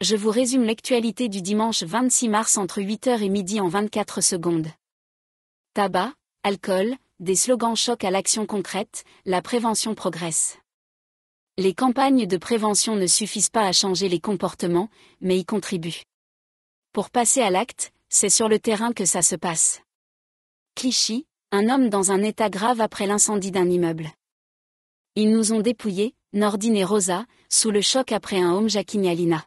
je vous résume l'actualité du dimanche 26 mars entre 8h et midi en 24 secondes. Tabac, alcool, des slogans choc à l'action concrète, la prévention progresse. Les campagnes de prévention ne suffisent pas à changer les comportements, mais y contribuent. Pour passer à l'acte, c'est sur le terrain que ça se passe. Clichy, un homme dans un état grave après l'incendie d'un immeuble. Ils nous ont dépouillés, Nordine et Rosa, sous le choc après un homme Jaquignalina.